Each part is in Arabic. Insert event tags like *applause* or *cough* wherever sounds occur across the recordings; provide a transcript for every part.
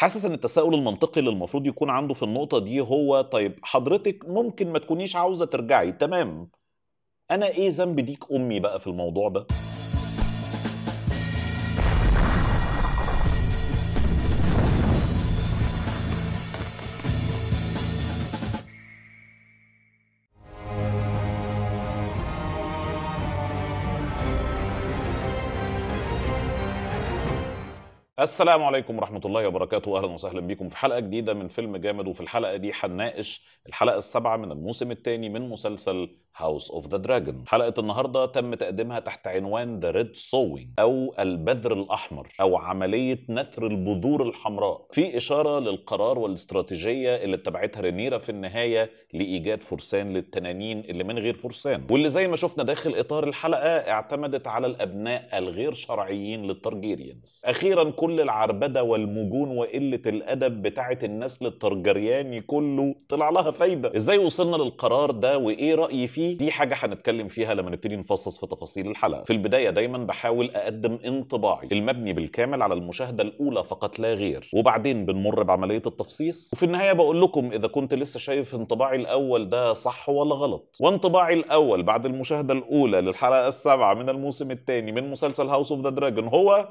حاسس ان التساؤل المنطقي اللي المفروض يكون عنده في النقطه دي هو طيب حضرتك ممكن ما تكونيش عاوزه ترجعي تمام انا ايه ذنب ديك امي بقى في الموضوع ده السلام عليكم ورحمة الله وبركاته أهلا وسهلا بكم في حلقة جديدة من فيلم جامد وفي الحلقة دي هنناقش الحلقة السابعة من الموسم الثاني من مسلسل هاوس اوف ذا دراجون حلقة النهاردة تم تقديمها تحت عنوان ذا ريد سوينج أو البذر الأحمر أو عملية نثر البذور الحمراء في إشارة للقرار والاستراتيجية اللي اتبعتها رينيرا في النهاية لإيجاد فرسان للتنانين اللي من غير فرسان واللي زي ما شفنا داخل إطار الحلقة اعتمدت على الأبناء الغير شرعيين للترجيريانز أخيرا كل كل العربدة والمجون وقلة الأدب بتاعة النسل الترجرياني كله طلع لها فايدة إزاي وصلنا للقرار ده وإيه رأيي فيه دي حاجة هنتكلم فيها لما نبتدي نفصص في تفاصيل الحلقة في البداية دايما بحاول أقدم انطباعي المبني بالكامل على المشاهدة الأولى فقط لا غير وبعدين بنمر بعملية التفصيص وفي النهاية بقول لكم إذا كنت لسه شايف انطباعي الأول ده صح ولا غلط وانطباعي الأول بعد المشاهدة الأولى للحلقة السابعة من الموسم الثاني من مسلسل هاوس اوف ذا دراجون هو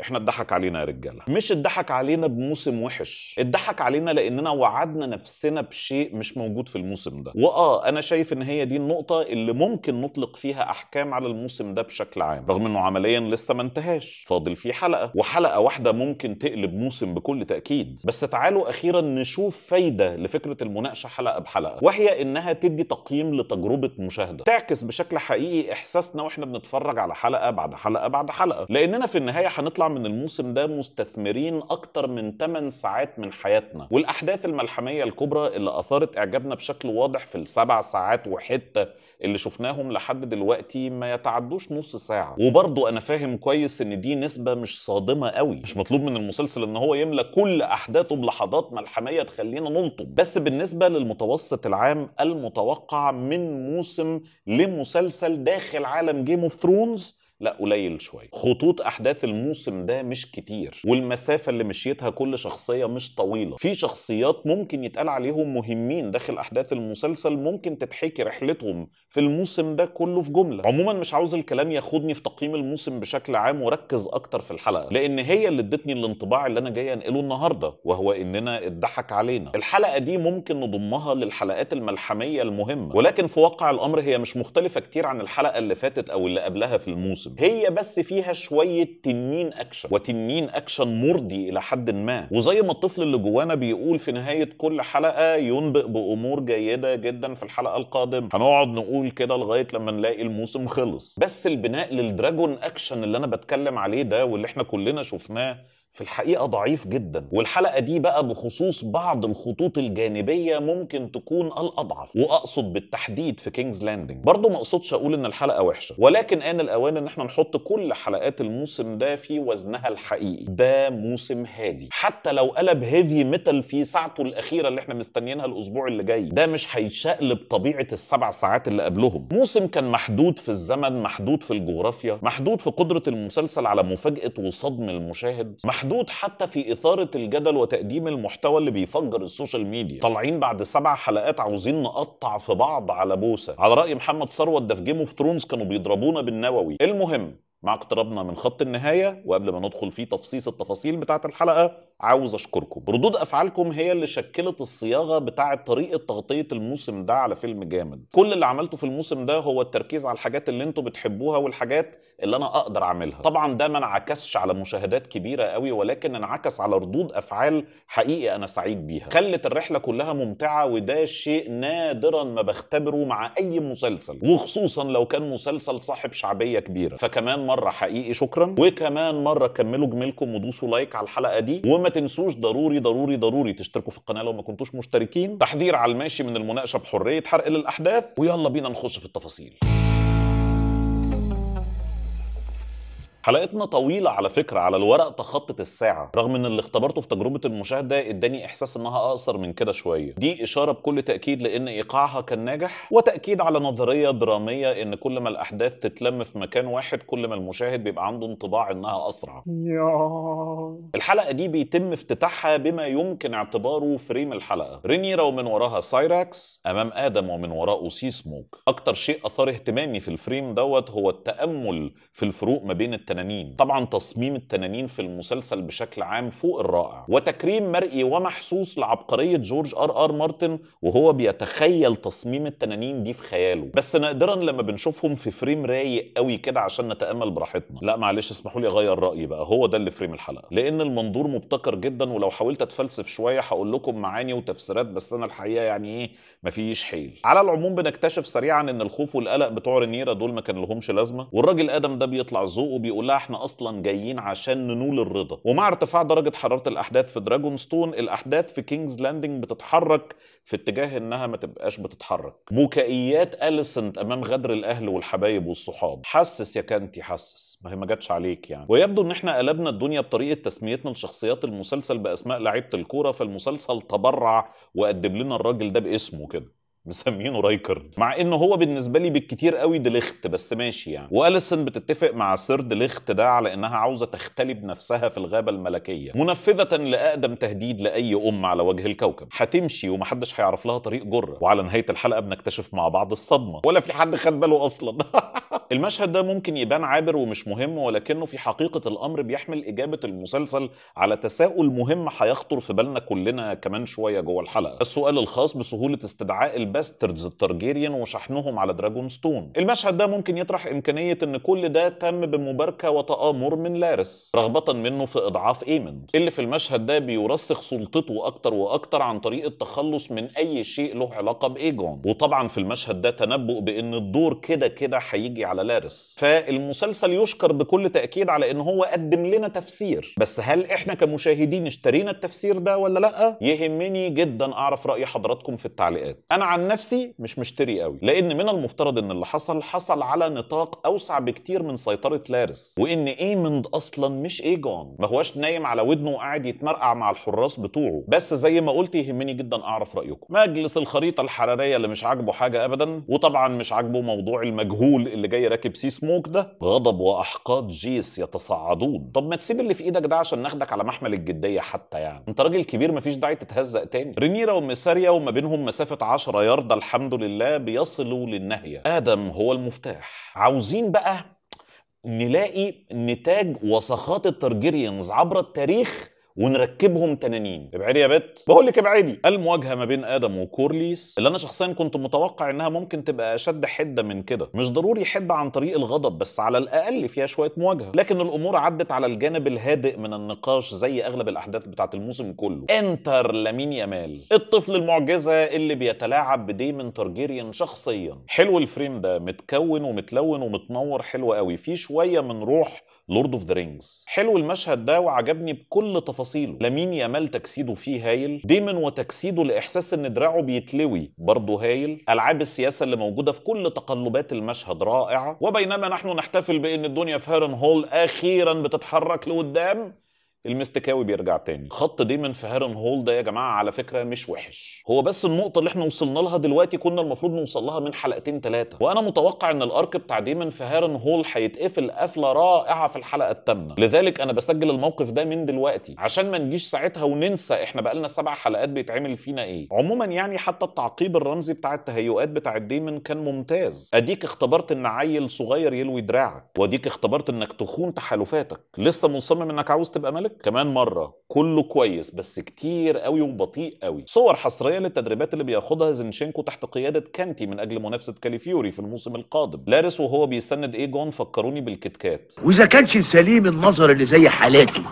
احنا اتضحك علينا يا رجاله مش اتضحك علينا بموسم وحش اتضحك علينا لاننا وعدنا نفسنا بشيء مش موجود في الموسم ده واه انا شايف ان هي دي النقطه اللي ممكن نطلق فيها احكام على الموسم ده بشكل عام رغم انه عمليا لسه ما انتهاش فاضل فيه حلقه وحلقه واحده ممكن تقلب موسم بكل تاكيد بس تعالوا اخيرا نشوف فايده لفكره المناقشه حلقه بحلقه وهي انها تدي تقييم لتجربه مشاهده تعكس بشكل حقيقي احساسنا واحنا بنتفرج على حلقه بعد حلقه بعد حلقه لاننا في النهايه هنطلع من الموسم ده مستثمرين اكتر من 8 ساعات من حياتنا والاحداث الملحميه الكبرى اللي اثارت اعجابنا بشكل واضح في السبع ساعات وحته اللي شفناهم لحد دلوقتي ما يتعدوش نص ساعه وبرضه انا فاهم كويس ان دي نسبه مش صادمه قوي مش مطلوب من المسلسل ان هو يملى كل احداثه بلحظات ملحميه تخلينا نلطم بس بالنسبه للمتوسط العام المتوقع من موسم لمسلسل داخل عالم جيم اوف ثرونز لا قليل شويه خطوط احداث الموسم ده مش كتير والمسافه اللي مشيتها كل شخصيه مش طويله في شخصيات ممكن يتقال عليهم مهمين داخل احداث المسلسل ممكن تتحكي رحلتهم في الموسم ده كله في جمله عموما مش عاوز الكلام ياخدني في تقييم الموسم بشكل عام وركز اكتر في الحلقه لان هي اللي ادتني الانطباع اللي انا جاي انقله النهارده وهو اننا اتضحك علينا الحلقه دي ممكن نضمها للحلقات الملحميه المهمه ولكن في واقع الامر هي مش مختلفه كتير عن الحلقه اللي فاتت او اللي قبلها في الموسم الموسم هي بس فيها شويه تنين اكشن وتنين اكشن مرضي الى حد ما وزي ما الطفل اللي جوانا بيقول في نهايه كل حلقه ينبئ بامور جيده جدا في الحلقه القادمه هنقعد نقول كده لغايه لما نلاقي الموسم خلص بس البناء للدراجون اكشن اللي انا بتكلم عليه ده واللي احنا كلنا شفناه في الحقيقه ضعيف جدا والحلقه دي بقى بخصوص بعض الخطوط الجانبيه ممكن تكون الاضعف واقصد بالتحديد في كينجز لاندنج برضه ما اقصدش اقول ان الحلقه وحشه ولكن ان الاوان ان احنا نحط كل حلقات الموسم ده في وزنها الحقيقي ده موسم هادي حتى لو قلب هيفي ميتال في ساعته الاخيره اللي احنا مستنيينها الاسبوع اللي جاي ده مش هيشقلب طبيعه السبع ساعات اللي قبلهم موسم كان محدود في الزمن محدود في الجغرافيا محدود في قدره المسلسل على مفاجاه وصدم المشاهد محدود محدود حتى في اثاره الجدل وتقديم المحتوى اللي بيفجر السوشيال ميديا طالعين بعد سبع حلقات عاوزين نقطع في بعض على بوسه على راي محمد ثروت ده في جيم اوف ثرونز كانوا بيضربونا بالنووي المهم مع اقترابنا من خط النهايه وقبل ما ندخل في تفصيص التفاصيل بتاعه الحلقه عاوز اشكركم ردود افعالكم هي اللي شكلت الصياغه بتاعه طريقه تغطيه الموسم ده على فيلم جامد كل اللي عملته في الموسم ده هو التركيز على الحاجات اللي انتم بتحبوها والحاجات اللي انا اقدر اعملها طبعا ده ما انعكسش على مشاهدات كبيره قوي ولكن انعكس على ردود افعال حقيقي انا سعيد بيها خلت الرحله كلها ممتعه وده شيء نادرا ما بختبره مع اي مسلسل وخصوصا لو كان مسلسل صاحب شعبيه كبيره فكمان مره حقيقي شكرا وكمان مره كملوا جميلكم ودوسوا لايك على الحلقه دي وما تنسوش ضروري ضروري ضروري تشتركوا في القناه لو ما كنتوش مشتركين تحذير على الماشي من المناقشه بحريه حرق للاحداث ويلا بينا نخش في التفاصيل حلقتنا طويلة على فكرة على الورق تخطت الساعة رغم ان اللي اختبرته في تجربة المشاهدة اداني احساس انها اقصر من كده شوية دي اشارة بكل تأكيد لان ايقاعها كان ناجح وتأكيد على نظرية درامية ان كل ما الاحداث تتلم في مكان واحد كل ما المشاهد بيبقى عنده انطباع انها اسرع الحلقة دي بيتم افتتاحها بما يمكن اعتباره فريم الحلقة رينيرا ومن وراها سايراكس امام ادم ومن وراءه سيسموك اكتر شيء اثار اهتمامي في الفريم دوت هو التأمل في الفروق ما بين التنانين طبعا تصميم التنانين في المسلسل بشكل عام فوق الرائع وتكريم مرئي ومحسوس لعبقرية جورج ار ار مارتن وهو بيتخيل تصميم التنانين دي في خياله بس نادرا لما بنشوفهم في فريم رايق قوي كده عشان نتامل براحتنا لا معلش اسمحوا لي اغير رايي بقى هو ده اللي فريم الحلقه لان المنظور مبتكر جدا ولو حاولت اتفلسف شويه هقول لكم معاني وتفسيرات بس انا الحقيقه يعني ايه مفيش حيل على العموم بنكتشف سريعا ان الخوف والقلق بتوع رينيرا دول ما كان لهمش لازمه والراجل ادم ده بيطلع ذوقه يقول لها احنا اصلا جايين عشان ننول الرضا ومع ارتفاع درجه حراره الاحداث في دراجون ستون الاحداث في كينجز لاندنج بتتحرك في اتجاه انها ما تبقاش بتتحرك بكائيات اليسنت امام غدر الاهل والحبايب والصحاب حسس يا كانتي حسس ما هي ما جاتش عليك يعني ويبدو ان احنا قلبنا الدنيا بطريقه تسميتنا لشخصيات المسلسل باسماء لعيبه الكوره فالمسلسل تبرع وقدم لنا الراجل ده باسمه كده مسمينه رايكرد مع انه هو بالنسبه لي بالكتير قوي ديليخت بس ماشي يعني واليسن بتتفق مع سير ديليخت ده على انها عاوزه تختلي بنفسها في الغابه الملكيه منفذه لاقدم تهديد لاي ام على وجه الكوكب هتمشي ومحدش هيعرف لها طريق جره وعلى نهايه الحلقه بنكتشف مع بعض الصدمه ولا في حد خد باله اصلا *laughs* المشهد ده ممكن يبان عابر ومش مهم ولكنه في حقيقة الأمر بيحمل إجابة المسلسل على تساؤل مهم هيخطر في بالنا كلنا كمان شوية جوه الحلقة السؤال الخاص بسهولة استدعاء الباستردز الترجيريان وشحنهم على دراجون ستون المشهد ده ممكن يطرح إمكانية إن كل ده تم بمباركة وتآمر من لارس رغبة منه في إضعاف إيمند اللي في المشهد ده بيرسخ سلطته أكتر وأكتر عن طريق التخلص من أي شيء له علاقة بإيجون وطبعا في المشهد ده تنبؤ بإن الدور كده كده هيجي على على لارس فالمسلسل يشكر بكل تاكيد على ان هو قدم لنا تفسير بس هل احنا كمشاهدين اشترينا التفسير ده ولا لا يهمني جدا اعرف راي حضراتكم في التعليقات انا عن نفسي مش مشتري قوي لان من المفترض ان اللي حصل حصل على نطاق اوسع بكتير من سيطره لارس وان ايموند اصلا مش ايجون ما هواش نايم على ودنه وقاعد يتمرقع مع الحراس بتوعه بس زي ما قلت يهمني جدا اعرف رايكم مجلس الخريطه الحراريه اللي مش عاجبه حاجه ابدا وطبعا مش عاجبه موضوع المجهول اللي جاي راكب سي سموك ده غضب واحقاد جيس يتصعدون طب ما تسيب اللي في ايدك ده عشان ناخدك على محمل الجديه حتى يعني انت راجل كبير مفيش داعي تتهزق تاني رينيرا وميساريا وما بينهم مسافه 10 ياردة الحمد لله بيصلوا للنهايه ادم هو المفتاح عاوزين بقى نلاقي نتاج وسخات الترجيريانز عبر التاريخ ونركبهم تنانين ابعد يا بت بقول لك ابعدي المواجهه ما بين ادم وكورليس اللي انا شخصيا كنت متوقع انها ممكن تبقى اشد حده من كده مش ضروري حده عن طريق الغضب بس على الاقل فيها شويه مواجهه لكن الامور عدت على الجانب الهادئ من النقاش زي اغلب الاحداث بتاعه الموسم كله انتر لامين يامال الطفل المعجزه اللي بيتلاعب بديمن تارجيريان شخصيا حلو الفريم ده متكون ومتلون ومتنور حلو قوي فيه شويه من روح لورد اوف ذا رينجز حلو المشهد ده وعجبني بكل تفاصيله لامين يامال تجسيده فيه هايل ديمن وتجسيده لاحساس ان دراعه بيتلوي برضه هايل العاب السياسه اللي موجوده في كل تقلبات المشهد رائعه وبينما نحن نحتفل بان الدنيا في هيرن هول اخيرا بتتحرك لقدام المستكاوي بيرجع تاني خط ديمن في فهرن هول ده يا جماعه على فكره مش وحش هو بس النقطه اللي احنا وصلنا لها دلوقتي كنا المفروض نوصل لها من حلقتين ثلاثه وانا متوقع ان الارك بتاع ديمن في هارن هول هيتقفل قفله رائعه في الحلقه الثامنه لذلك انا بسجل الموقف ده من دلوقتي عشان ما نجيش ساعتها وننسى احنا بقالنا سبع حلقات بيتعمل فينا ايه عموما يعني حتى التعقيب الرمزي بتاع التهيؤات بتاع ديمن كان ممتاز اديك اختبرت ان عيل صغير يلوي دراعك واديك اختبرت انك تخون تحالفاتك لسه مصمم انك عاوز تبقى ملك لك كمان مره كله كويس بس كتير قوي وبطيء قوي صور حصريه للتدريبات اللي بياخدها زينشينكو تحت قياده كانتي من اجل منافسه كاليفيوري في الموسم القادم لارس وهو بيسند ايجون فكروني بالكتكات واذا كانش سليم النظر اللي زي حالاتي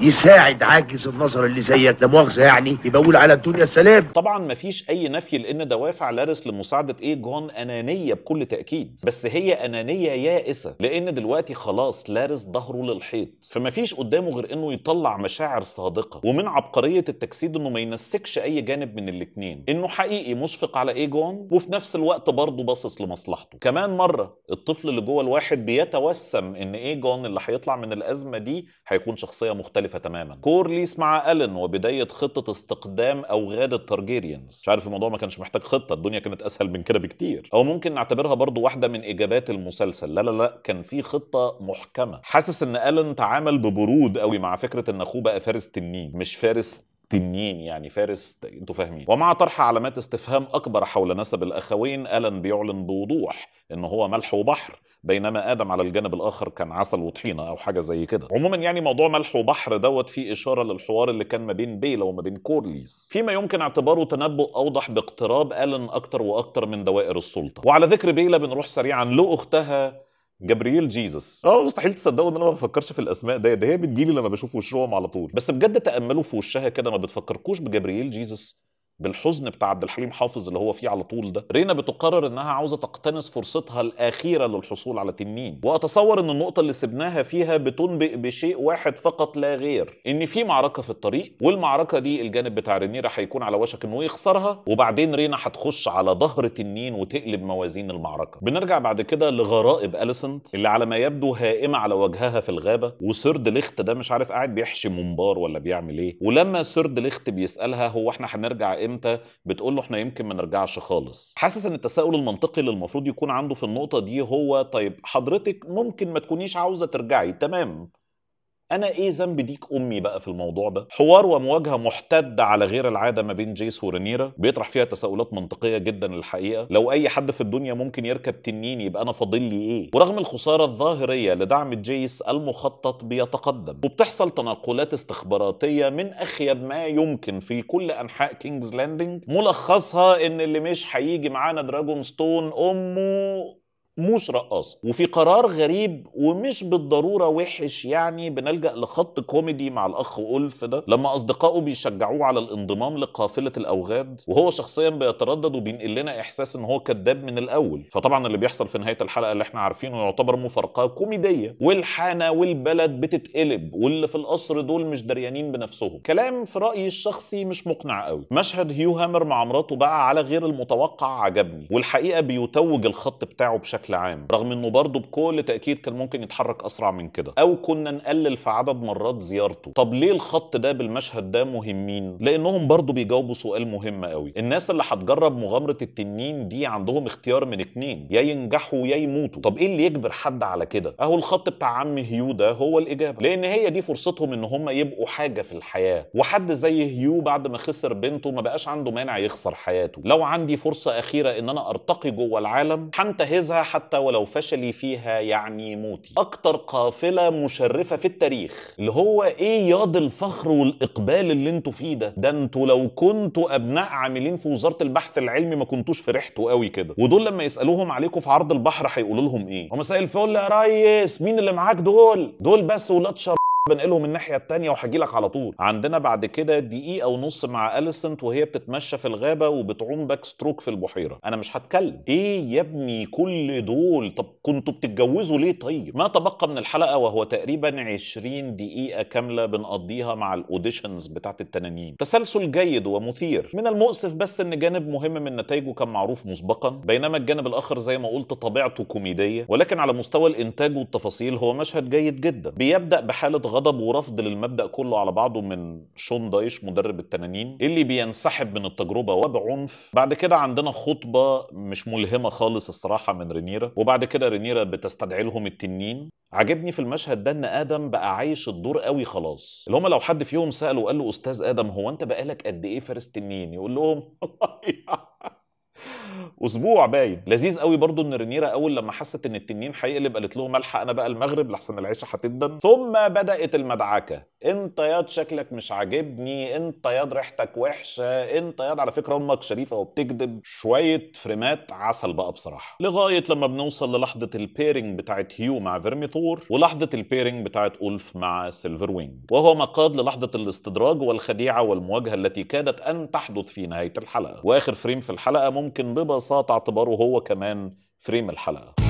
يساعد عاجز النظر اللي زيك لا مؤاخذه يعني يبقى على الدنيا سلام طبعا مفيش اي نفي لان دوافع لارس لمساعده ايه جون انانيه بكل تاكيد بس هي انانيه يائسه لان دلوقتي خلاص لارس ظهره للحيط فمفيش قدامه غير انه يطلع مشاعر صادقه ومن عبقريه التجسيد انه ما ينسكش اي جانب من الاثنين انه حقيقي مشفق على ايه جون وفي نفس الوقت برضه باصص لمصلحته كمان مره الطفل اللي جوه الواحد بيتوسم ان ايه جون اللي هيطلع من الازمه دي هيكون شخصيه مختلفه مختلفة تماما كورليس مع ألن وبداية خطة استقدام أو غاد الترجيريانز مش عارف الموضوع ما كانش محتاج خطة الدنيا كانت أسهل من كده بكتير أو ممكن نعتبرها برضو واحدة من إجابات المسلسل لا لا لا كان في خطة محكمة حاسس إن ألن تعامل ببرود قوي مع فكرة إن أخوه بقى فارس تنين مش فارس تنين يعني فارس انتوا فاهمين ومع طرح علامات استفهام اكبر حول نسب الاخوين الن بيعلن بوضوح ان هو ملح وبحر بينما ادم على الجانب الاخر كان عسل وطحينه او حاجه زي كده عموما يعني موضوع ملح وبحر دوت فيه اشاره للحوار اللي كان ما بين بيلا وما بين كورليس فيما يمكن اعتباره تنبؤ اوضح باقتراب الن اكتر واكتر من دوائر السلطه وعلى ذكر بيلا بنروح سريعا لاختها جبريل جيزس اه مستحيل تصدقوا ان انا ما بفكرش في الاسماء ديت ده هي بتجيلي لما بشوف وشهم على طول بس بجد تاملوا في وشها كده ما بتفكركوش بجبريل جيزس بالحزن بتاع عبد الحليم حافظ اللي هو فيه على طول ده رينا بتقرر انها عاوزه تقتنص فرصتها الاخيره للحصول على تنين واتصور ان النقطه اللي سبناها فيها بتنبئ بشيء واحد فقط لا غير ان في معركه في الطريق والمعركه دي الجانب بتاع رينيرا هيكون على وشك انه يخسرها وبعدين رينا هتخش على ظهر تنين وتقلب موازين المعركه بنرجع بعد كده لغرائب اليسنت اللي على ما يبدو هائمه على وجهها في الغابه وسرد ليخت ده مش عارف قاعد بيحشي منبار ولا بيعمل ايه ولما سرد ليخت بيسالها هو احنا هنرجع امتى بتقول له احنا يمكن ما نرجعش خالص حاسس ان التساؤل المنطقي اللي المفروض يكون عنده في النقطه دي هو طيب حضرتك ممكن ما تكونيش عاوزه ترجعي تمام انا ايه ذنب ديك امي بقى في الموضوع ده حوار ومواجهه محتده على غير العاده ما بين جيس ورينيرا بيطرح فيها تساؤلات منطقيه جدا الحقيقه لو اي حد في الدنيا ممكن يركب تنين يبقى انا فاضل لي ايه ورغم الخساره الظاهريه لدعم جيس المخطط بيتقدم وبتحصل تناقلات استخباراتيه من اخيب ما يمكن في كل انحاء كينجز لاندنج ملخصها ان اللي مش هيجي معانا دراجون ستون امه مش رقاصه وفي قرار غريب ومش بالضروره وحش يعني بنلجا لخط كوميدي مع الاخ اولف ده لما اصدقائه بيشجعوه على الانضمام لقافله الاوغاد وهو شخصيا بيتردد وبينقل لنا احساس ان هو كذاب من الاول فطبعا اللي بيحصل في نهايه الحلقه اللي احنا عارفينه يعتبر مفارقه كوميديه والحانه والبلد بتتقلب واللي في القصر دول مش دريانين بنفسهم كلام في رايي الشخصي مش مقنع قوي مشهد هيو هامر مع مراته بقى على غير المتوقع عجبني والحقيقه بيتوج الخط بتاعه بشكل بشكل عام رغم انه برضه بكل تاكيد كان ممكن يتحرك اسرع من كده او كنا نقلل في عدد مرات زيارته طب ليه الخط ده بالمشهد ده مهمين لانهم برضه بيجاوبوا سؤال مهم قوي الناس اللي هتجرب مغامره التنين دي عندهم اختيار من اتنين يا ينجحوا يا يموتوا طب ايه اللي يجبر حد على كده اهو الخط بتاع عم هيو ده هو الاجابه لان هي دي فرصتهم ان هم يبقوا حاجه في الحياه وحد زي هيو بعد ما خسر بنته ما بقاش عنده مانع يخسر حياته لو عندي فرصه اخيره ان انا ارتقي جوه العالم هنتهزها حتى ولو فشلي فيها يعني موتي اكتر قافله مشرفه في التاريخ اللي هو ايه ياض الفخر والاقبال اللي انتوا فيه ده ده انتوا لو كنتوا ابناء عاملين في وزاره البحث العلمي ما كنتوش فرحتوا قوي كده ودول لما يسالوهم عليكم في عرض البحر هيقولوا لهم ايه هم مساء الفل يا ريس مين اللي معاك دول دول بس ولاد شر بنقلهم الناحيه الثانيه وهجي لك على طول عندنا بعد كده دقيقه ونص مع اليسنت وهي بتتمشى في الغابه وبتعوم باك ستروك في البحيره انا مش هتكلم ايه يا ابني كل دول طب كنتوا بتتجوزوا ليه طيب ما تبقى من الحلقه وهو تقريبا 20 دقيقه كامله بنقضيها مع الاوديشنز بتاعت التنانين تسلسل جيد ومثير من المؤسف بس ان جانب مهم من نتائجه كان معروف مسبقا بينما الجانب الاخر زي ما قلت طبيعته كوميديه ولكن على مستوى الانتاج والتفاصيل هو مشهد جيد جدا بيبدا بحاله غضب ورفض للمبدا كله على بعضه من شون دايش مدرب التنانين اللي بينسحب من التجربه وبعنف بعد كده عندنا خطبه مش ملهمه خالص الصراحه من رينيرا وبعد كده رينيرا بتستدعي لهم التنين عجبني في المشهد ده ان ادم بقى عايش الدور قوي خلاص اللي هم لو حد فيهم ساله وقال له استاذ ادم هو انت بقالك قد ايه فارس تنين يقول لهم *laughs* اسبوع باين لذيذ قوي برضو ان رينيرا اول لما حست ان التنين هيقلب قالت لهم الحق انا بقى المغرب لحسن العيشه هتدن ثم بدات المدعكه انت ياض شكلك مش عاجبني انت ياض ريحتك وحشه انت ياض على فكره امك شريفه وبتكذب شويه فريمات عسل بقى بصراحه لغايه لما بنوصل للحظه البيرنج بتاعت هيو مع فيرميثور ولحظه البيرنج بتاعت اولف مع سيلفر وينج وهو مقاد للحظه الاستدراج والخديعه والمواجهه التي كادت ان تحدث في نهايه الحلقه واخر فريم في الحلقه ممكن ببساطه ببساطه اعتباره هو كمان فريم الحلقه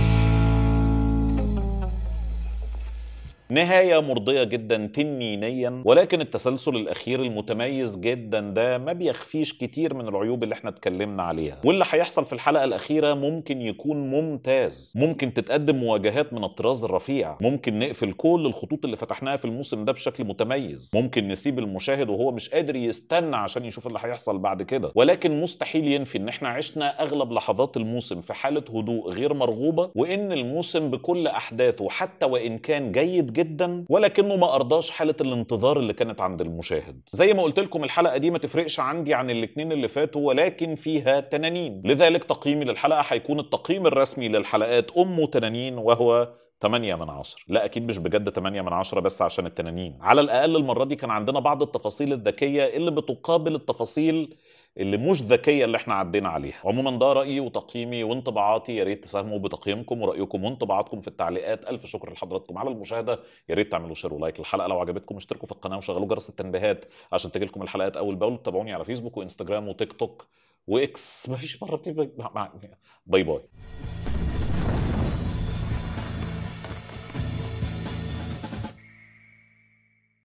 نهاية مرضية جدا تنينيا ولكن التسلسل الأخير المتميز جدا ده ما بيخفيش كتير من العيوب اللي احنا اتكلمنا عليها واللي هيحصل في الحلقة الأخيرة ممكن يكون ممتاز ممكن تتقدم مواجهات من الطراز الرفيع ممكن نقفل كل الخطوط اللي فتحناها في الموسم ده بشكل متميز ممكن نسيب المشاهد وهو مش قادر يستنى عشان يشوف اللي هيحصل بعد كده ولكن مستحيل ينفي ان احنا عشنا اغلب لحظات الموسم في حالة هدوء غير مرغوبة وان الموسم بكل احداثه حتى وان كان جيد جدا جدا ولكنه ما ارضاش حاله الانتظار اللي كانت عند المشاهد زي ما قلت لكم الحلقه دي ما تفرقش عندي عن الاثنين اللي فاتوا ولكن فيها تنانين لذلك تقييمي للحلقه هيكون التقييم الرسمي للحلقات ام تنانين وهو 8 من 10 لا اكيد مش بجد 8 من 10 بس عشان التنانين على الاقل المره دي كان عندنا بعض التفاصيل الذكيه اللي بتقابل التفاصيل اللي مش ذكيه اللي احنا عدينا عليها عموما ده رايي وتقييمي وانطباعاتي يا ريت تساهموا بتقييمكم ورايكم وانطباعاتكم في التعليقات الف شكر لحضراتكم على المشاهده يا ريت تعملوا شير ولايك للحلقه لو عجبتكم اشتركوا في القناه وشغلوا جرس التنبيهات عشان تجيلكم الحلقات اول باول تابعوني على فيسبوك وانستجرام وتيك توك واكس مفيش مره باي باي